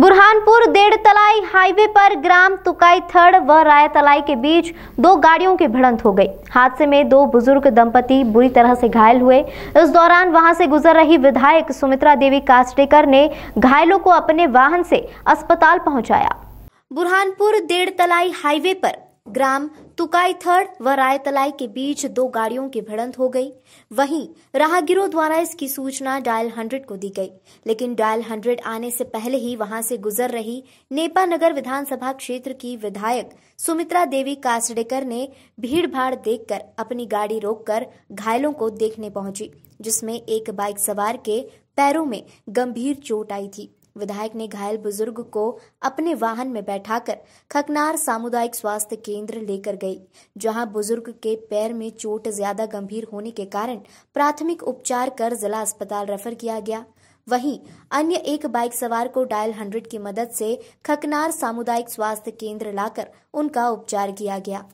बुरहानपुर देड़ तलाई highway पर ग्राम तुकाई थड़ व राय तलाई के बीच दो गाड़ियों की भिड़ंत हो गई हादसे में दो बुजुर्ग दंपति बुरी तरह से घायल हुए इस दौरान वहां से गुजर रही विधायक सुमित्रा देवी कास्टेकर ने घायलों को अपने वाहन से अस्पताल पहुंचाया बुरहानपुर देड़ तलाई हाईवे पर ग्राम तुकाई थर्ड व रायतलाई के बीच दो गाड़ियों की भिड़ंत हो गई वहीं राहगीरों द्वारा इसकी सूचना डायल हंड्रेड को दी गई लेकिन डायल हंड्रेड आने से पहले ही वहां से गुजर रही नेपा नगर विधानसभा क्षेत्र की विधायक सुमित्रा देवी कासडेकर ने भीड़ भाड़ देखकर अपनी गाड़ी रोककर घायलों को देखने पहुंची जिसमें एक बाइक सवार के पैरों में गंभीर चोट आई थी विधायक ने घायल बुजुर्ग को अपने वाहन में बैठाकर खकनार सामुदायिक स्वास्थ्य केंद्र लेकर गई जहां बुजुर्ग के पैर में चोट ज्यादा गंभीर होने के कारण प्राथमिक उपचार कर जिला अस्पताल रेफर किया गया वहीं अन्य एक बाइक सवार को डायल हंड्रेड की मदद से खकनार सामुदायिक स्वास्थ्य केंद्र लाकर उनका उपचार किया गया